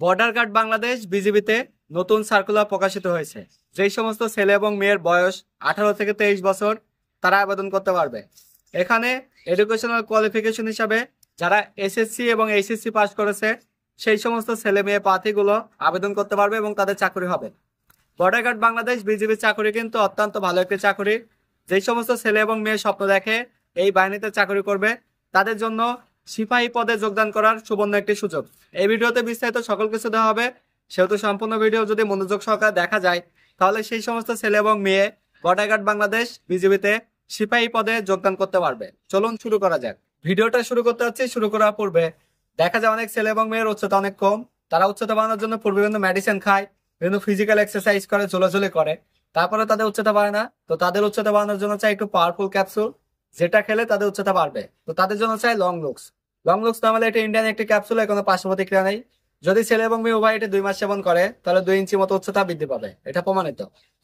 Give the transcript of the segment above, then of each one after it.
border guard Bangladesh বিজিবিতে নতুন circular প্রকাশিত হয়েছে যেই সমস্ত ছেলে এবং মেয়ের বয়স আঠারো থেকে তেইশ বছর তারা আবেদন করতে পারবে এখানে এডুকেশনাল কোয়ালিফিকেশন হিসাবে যারা এসএসসি এবং এইচএসসি পাস করেছে সেই সমস্ত ছেলে মেয়ে প্রার্থীগুলো আবেদন করতে পারবে এবং তাদের চাকরি হবে বর্ডার গার্ড বাংলাদেশ বিজিবির চাকরি কিন্তু অত্যন্ত ভালো একটি চাকরি যেই সমস্ত ছেলে এবং মেয়ে স্বপ্ন দেখে এই বাহিনীতে চাকরি করবে তাদের জন্য সিপাহী পদে যোগদান করার সুবর্ণ একটি সুযোগ এই ভিডিওতে বিস্তারিত সকল কিছু দেওয়া হবে সেহেতু সম্পূর্ণ ভিডিও যদি মনোযোগ সহকারে দেখা যায় তাহলে সেই সমস্ত ছেলে এবং মেয়ে বর্ডারগার্ড বাংলাদেশ বিজিবিতে সিপাহী পদে যোগদান করতে পারবে চলুন শুরু করা যাক ভিডিওটা শুরু করতে যাচ্ছি শুরু করার পূর্বে দেখা যায় অনেক ছেলে এবং মেয়ের উচ্চতা অনেক কম তারা উচ্চতা বাড়ানোর জন্য পূর্বে বিভিন্ন মেডিসিন খায় বিভিন্ন ফিজিক্যাল এক্সারসাইজ করে চলাচলে করে তারপরে তাদের উচ্চতা বাড়ে না তো তাদের উচ্চতা বাড়ানোর জন্য চাই একটু পাওয়ারফুল ক্যাপসুল যেটা খেলে তাদের উচ্চতা বাড়বে তো তাদের জন্য চাই লং লুকস লং লুকস না হলে এটা ইন্ডিয়ান একটি ক্যাপসুলে কোনো পার্শ্ব প্রতিক্রিয়া নেই যদি ছেলে এবং মেয়ে উভয় এটা দুই মাস সেবন করে তাহলে দুই ইঞ্চি মতো উচ্চতা বৃদ্ধি পাবে এটা প্রমাণিত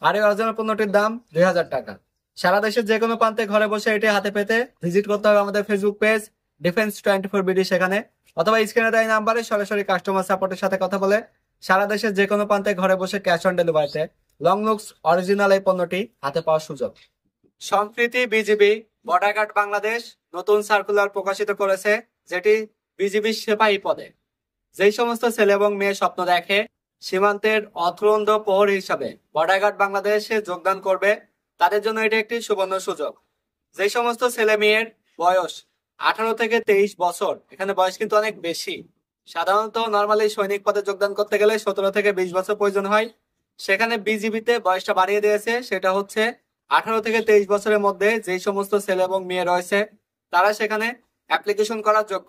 আর এই অরিজিনাল পণ্যটির দাম দুই হাজার টাকা সারা দেশের যে কোনো প্রান্তে ঘরে বসে এটি হাতে পেতে ভিজিট করতে হবে আমাদের Facebook page Defence twenty four BD সেখানে অথবা স্ক্রিনে দেয় নাম্বারে সরাসরি কাস্টমার সাপোর্টের সাথে কথা বলে সারা দেশের যে কোনো প্রান্তে ঘরে বসে ক্যাশ অন ডেলিভারিতে লং লুকস অরিজিনাল এই পণ্যটি হাতে পাওয়ার সুযোগ সম্প্রীতি বিজিবি বর্ডার বাংলাদেশ নতুন সার্কুলার প্রকাশিত করেছে যেটি বিজিবির সেপাহী পদে যেই সমস্ত ছেলে এবং মেয়ে স্বপ্ন দেখে সীমান্তের অক্রন্দ প্রহর হিসাবে বর্ডার বাংলাদেশে যোগদান করবে তাদের জন্য এটি একটি সুবর্ণ সুযোগ যেই সমস্ত ছেলে মেয়ের বয়স আঠারো থেকে তেইশ বছর এখানে বয়স কিন্তু অনেক বেশি সাধারণত নর্মালি সৈনিক পদে যোগদান করতে গেলে সতেরো থেকে বিশ বছর প্রয়োজন হয় সেখানে বিজিবিতে বয়সটা বাড়িয়ে দিয়েছে সেটা হচ্ছে আঠারো থেকে তেইশ বছরের মধ্যে যে সমস্ত ছেলে এবং মেয়ে রয়েছে তারা সেখানে অ্যাপ্লিকেশন করার যোগ্য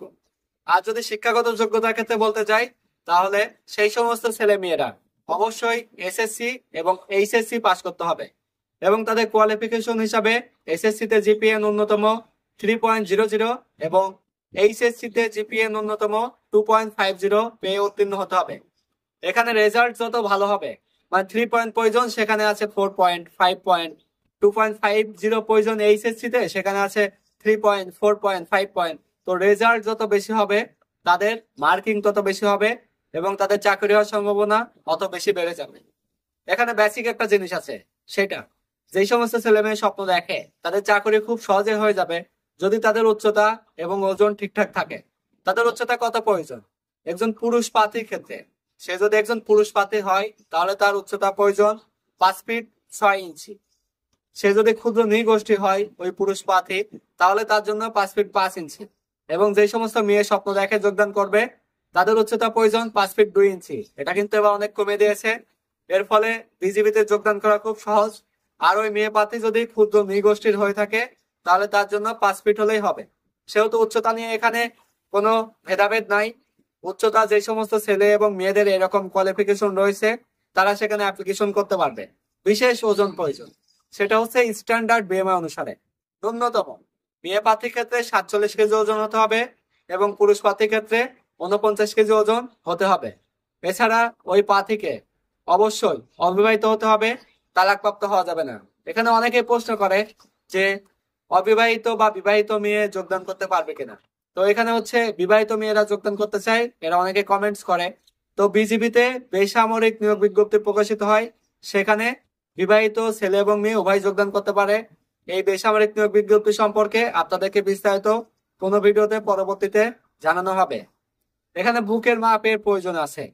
আর যদি শিক্ষাগত যোগ্যতার ক্ষেত্রে বলতে যাই তাহলে সেই সমস্ত ছেলে মেয়েরা অবশ্যই এসএসসি এবং এইচএসসি পাস করতে হবে এবং তাদের কোয়ালিফিকেশন হিসাবে এসএসসি তে জিপিএ ন্যূনতম থ্রি পয়েন্ট জিরো জিরো এবং এইচএসসি তে জিপিএ ন্যূনতম টু পয়েন্ট ফাইভ জিরো পেয়ে উত্তীর্ণ হতে হবে এখানে রেজাল্ট যত ভালো হবে মানে থ্রি পয়েন্ট প্রয়োজন সেখানে আছে four point five point two point five zero প্রয়োজন এইচএসসিতে সেখানে আছে three point four point five point তো রেজাল্ট যত বেশি হবে তাদের মার্কিং তত বেশি হবে এবং তাদের চাকরি হওয়ার সম্ভাবনা অত বেশি বেড়ে যাবে এখানে বেসিক একটা জিনিস আছে সেটা যে সমস্ত ছেলে মেয়ে স্বপ্ন দেখে তাদের চাকরি খুব সহজে হয়ে যাবে যদি তাদের উচ্চতা এবং ওজন ঠিকঠাক থাকে তাদের উচ্চতা কত প্রয়োজন একজন পুরুষ পাতির ক্ষেত্রে সে যদি একজন পুরুষ পাতি হয় তাহলে তার উচ্চতা প্রয়োজন পাঁচ ফিট ছয় ইঞ্চি সে যদি ক্ষুদ্র নৃগোষ্ঠী হয় ওই পুরুষ পাথি তাহলে তার জন্য পাঁচ ফিট পাঁচ ইঞ্চি এবং যে সমস্ত মেয়ে স্বপ্ন দেখে যোগদান করবে তাদের উচ্চতা প্রয়োজন পাঁচ ফিট দুই ইঞ্চি এটা কিন্তু এবার অনেক কমে দিয়েছে এর ফলে বিজিবিতে যোগদান করা খুব সহজ আর ওই মেয়ে পাথি যদি ক্ষুদ্র নৃগোষ্ঠীর হয়ে থাকে তাহলে তার জন্য পাঁচ ফিট হলেই হবে সেহেতু উচ্চতা নিয়ে এখানে কোনো ভেদাভেদ নাই উচ্চতা যে সমস্ত ছেলে এবং মেয়েদের এরকম কোয়ালিফিকেশন রয়েছে তারা সেখানে অ্যাপ্লিকেশন করতে পারবে বিশেষ ওজন প্রয়োজন সেটা হচ্ছে স্ট্যান্ডার্ড বিএমআই অনুসারে ন্যূনতম মেয়ে প্রার্থীর ক্ষেত্রে সাতচল্লিশ কেজি ওজন হতে হবে এবং পুরুষ প্রার্থীর ক্ষেত্রে উনপঞ্চাশ কেজি ওজন হতে হবে এছাড়া ওই প্রার্থীকে অবশ্যই অবিবাহিত হতে হবে তালাকপ্রাপ্ত হওয়া যাবে না এখানে অনেকে প্রশ্ন করে যে অবিবাহিত বা বিবাহিত মেয়ে যোগদান করতে পারবে কিনা তো এখানে হচ্ছে বিবাহিত মেয়েরা যোগদান করতে চায় এরা অনেকে কমেন্টস করে তো বিজিবিতে বেসামরিক নিয়োগ বিজ্ঞপ্তি প্রকাশিত হয় সেখানে বিবাহিত ছেলে এবং মেয়ে উভয় যোগদান করতে পারে এই বেসামরিক নিয়োগ বিজ্ঞপ্তি সম্পর্কে আপনাদেরকে বিস্তারিত কোনো ভিডিওতে পরবর্তীতে জানানো হবে এখানে বুকের মাপের প্রয়োজন আছে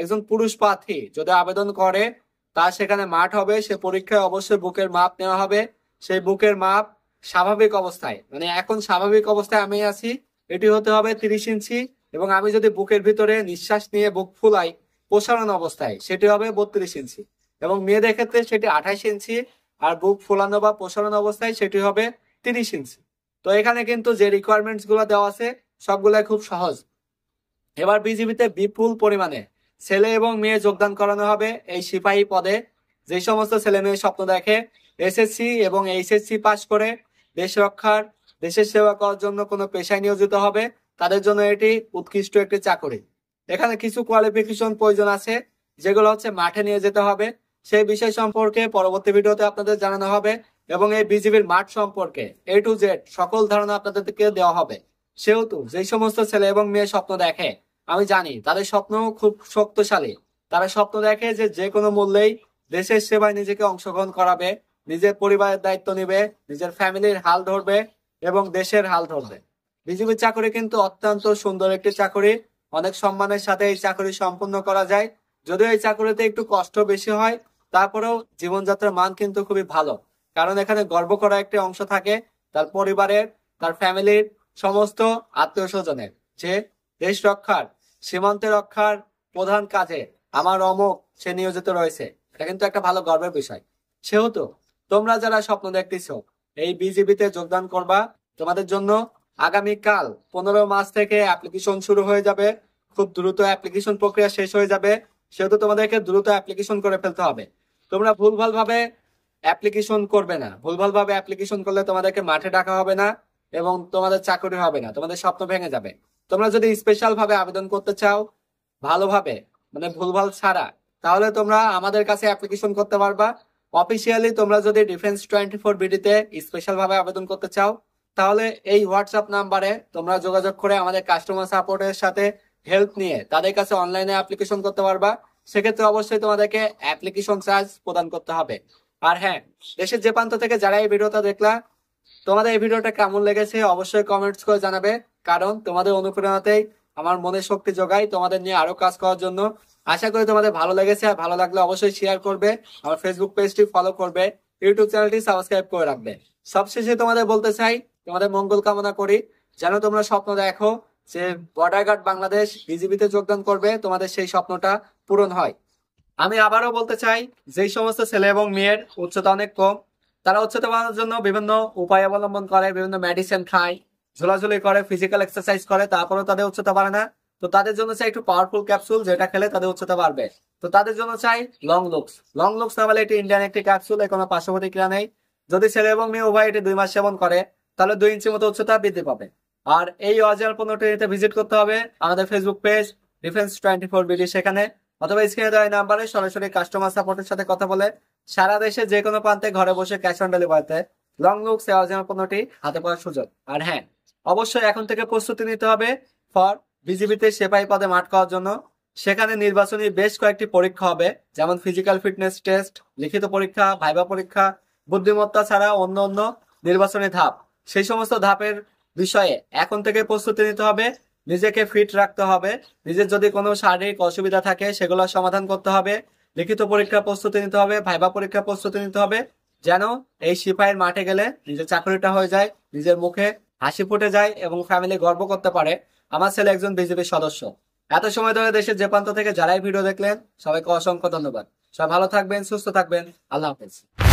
একজন পুরুষ প্রার্থী যদি আবেদন করে তার সেখানে মাঠ হবে সে পরীক্ষায় অবশ্যই বুকের মাপ নেওয়া হবে সেই বুকের মাপ স্বাভাবিক অবস্থায় মানে এখন স্বাভাবিক অবস্থায় আমি আছি এটি হতে হবে তিরিশ ইঞ্চি এবং আমি যদি বুকের ভিতরে নিঃশ্বাস নিয়ে বুক ফুলাই প্রসারণ অবস্থায় সেটি হবে বত্রিশ ইঞ্চি এবং মেয়েদের ক্ষেত্রে সেটি আঠাশ ইঞ্চি আর বুক ফোলানো বা প্রসারণ অবস্থায় সেটি হবে তিরিশ ইঞ্চি তো এখানে কিন্তু যে রিকোয়ারমেন্টস গুলো দেওয়া আছে সবগুলাই খুব সহজ এবার বিজিবিতে বিপুল পরিমাণে ছেলে এবং মেয়ে যোগদান করানো হবে এই সিপাহী পদে যে সমস্ত ছেলে মেয়ে স্বপ্ন দেখে এসএসসি এবং এইচএসসি পাশ করে দেশ রক্ষার দেশের সেবা করার জন্য কোনো পেশায় নিয়োজিত হবে তাদের জন্য এটি উৎকৃষ্ট একটি চাকরি এখানে কিছু কোয়ালিফিকেশন প্রয়োজন আছে যেগুলো হচ্ছে মাঠে নিয়ে যেতে হবে সেই বিষয় সম্পর্কে পরবর্তী ভিডিওতে আপনাদের জানানো হবে এবং এই বিজিবির মাঠ সম্পর্কে এ টু জেড সকল ধারণা আপনাদেরকে দেওয়া হবে সেহেতু যে সমস্ত ছেলে এবং মেয়ে স্বপ্ন দেখে আমি জানি তাদের স্বপ্ন খুব শক্তিশালী তারা স্বপ্ন দেখে যে যে কোনো মূল্যেই দেশের সেবায় নিজেকে অংশগ্রহণ করাবে নিজের পরিবারের দায়িত্ব নিবে নিজের ফ্যামিলির হাল ধরবে এবং দেশের হাল ধরবে বিজিবির চাকরি কিন্তু অত্যন্ত সুন্দর একটি চাকরি অনেক সম্মানের সাথে এই চাকরি সম্পূর্ণ করা যায় যদিও এই চাকরিতে একটু কষ্ট বেশি হয় তারপরেও জীবনযাত্রার মান কিন্তু খুবই ভালো কারণ এখানে গর্ব করা একটি অংশ থাকে তার পরিবারের তার ফ্যামিলির সমস্ত আত্মীয় স্বজনের যে দেশ রক্ষার সীমান্ত রক্ষার প্রধান কাজে আমার অমক সে নিয়োজিত রয়েছে এটা কিন্তু একটা ভালো গর্বের বিষয় সেহেতু তোমরা যারা স্বপ্ন দেখতেছ এই বিজিবিতে যোগদান করবা তোমাদের জন্য আগামীকাল পনেরো মাস থেকে অ্যাপ্লিকেশন শুরু হয়ে যাবে খুব দ্রুত অ্যাপ্লিকেশন প্রক্রিয়া শেষ হয়ে যাবে সেহেতু তোমাদেরকে দ্রুত অ্যাপ্লিকেশন করে ফেলতে হবে তোমরা ভুলভাল ভাবে অ্যাপ্লিকেশন করবে না ভুলভাল ভাবে অ্যাপ্লিকেশন করলে তোমাদেরকে মাঠে ডাকা হবে না এবং তোমাদের চাকরি হবে না তোমাদের স্বপ্ন ভেঙে যাবে তোমরা যদি স্পেশাল ভাবে আবেদন করতে চাও ভালোভাবে মানে ভুলভাল ছাড়া তাহলে তোমরা আমাদের কাছে অ্যাপ্লিকেশন করতে পারবা অফিসিয়ালি তোমরা যদি ডিফেন্স টোয়েন্টি ফোর বিডিতে স্পেশাল ভাবে আবেদন করতে চাও তাহলে এই হোয়াটসঅ্যাপ নাম্বারে তোমরা যোগাযোগ করে আমাদের কাস্টমার সাপোর্টের সাথে হেল্প নিয়ে তাদের কাছে অনলাইনে অ্যাপ্লিকেশন করতে পারবা সেক্ষেত্রে অবশ্যই তোমাদেরকে অ্যাপ্লিকেশন চার্জ প্রদান করতে হবে আর হ্যাঁ দেশের যে প্রান্ত থেকে যারা এই ভিডিওটা দেখলা তোমাদের এই ভিডিওটা কেমন লেগেছে অবশ্যই কমেন্টস করে জানাবে কারণ তোমাদের অনুপ্রেরণাতেই আমার মনে শক্তি যোগায় তোমাদের নিয়ে আরো কাজ করার জন্য আশা করি তোমাদের ভালো লেগেছে আর ভালো লাগলে অবশ্যই শেয়ার করবে আমার ফেসবুক পেজটি ফলো করবে ইউটিউব চ্যানেলটি সাবস্ক্রাইব করে রাখবে সবশেষে তোমাদের বলতে চাই তোমাদের মঙ্গল কামনা করি যেন তোমরা স্বপ্ন দেখো যে বর্ডার গার্ড বাংলাদেশ বিজিবিতে যোগদান করবে তোমাদের সেই স্বপ্নটা পূরণ হয় আমি আবারও বলতে চাই যে সমস্ত ছেলে এবং মেয়ের উচ্চতা অনেক কম তারা উচ্চতা বাড়ানোর জন্য বিভিন্ন উপায় অবলম্বন করে বিভিন্ন মেডিসিন খায় ঝোলাঝুলি করে ফিজিক্যাল এক্সারসাইজ করে তারপরেও তাদের উচ্চতা বাড়ে না তো তাদের জন্য চাই একটু পাওয়ারফুল ক্যাপসুল যেটা খেলে তাদের উচ্চতা বাড়বে তো তাদের জন্য চাই লং লুকস লং লুকস না বলে এটি ইন্ডিয়ান একটি ক্যাপসুল এ পার্শ্ববর্তী ক্রিয়া নেই যদি ছেলে এবং মেয়ে উভয় এটি দুই মাস সেবন করে তাহলে দুই ইঞ্চি মতো উচ্চতা বৃদ্ধি পাবে আর এই অজাল পণ্যটিতে ভিজিট করতে হবে আমাদের Facebook page Defence twenty four BD সেখানে অথবা স্ক্রিনে দেওয়া নাম্বারে সরাসরি কাস্টমার সাপোর্টের সাথে কথা বলে সারা দেশে যে কোনো প্রান্তে ঘরে বসে ক্যাশ অন ডেলিভারিতে লং লুক সে অজাল পণ্যটি হাতে পাওয়ার সুযোগ আর হ্যাঁ অবশ্যই এখন থেকে প্রস্তুতি নিতে হবে ফর বিজিবিতে সেপাই পদে মাঠ করার জন্য সেখানে নির্বাচনী বেশ কয়েকটি পরীক্ষা হবে যেমন ফিজিক্যাল ফিটনেস টেস্ট লিখিত পরীক্ষা ভাইবা পরীক্ষা বুদ্ধিমত্তা ছাড়া অন্য অন্য নির্বাচনী ধাপ সেই সমস্ত ধাপের বিষয়ে এখন থেকে প্রস্তুতি নিতে হবে নিজেকে ফিট রাখতে হবে নিজের যদি কোনো শারীরিক অসুবিধা থাকে সেগুলো সমাধান করতে হবে লিখিত পরীক্ষা প্রস্তুতি নিতে হবে ভাইবা পরীক্ষা প্রস্তুতি নিতে হবে যেন এই সিপাহীর মাঠে গেলে নিজের চাকরিটা হয়ে যায় নিজের মুখে হাসি ফুটে যায় এবং ফ্যামিলি গর্ব করতে পারে আমার ছেলে একজন বিজেপি সদস্য এত সময় ধরে দেশের যে প্রান্ত থেকে যারাই ভিডিও দেখলেন সবাইকে অসংখ্য ধন্যবাদ সবাই ভালো থাকবেন সুস্থ থাকবেন আল্লাহ হাফেজ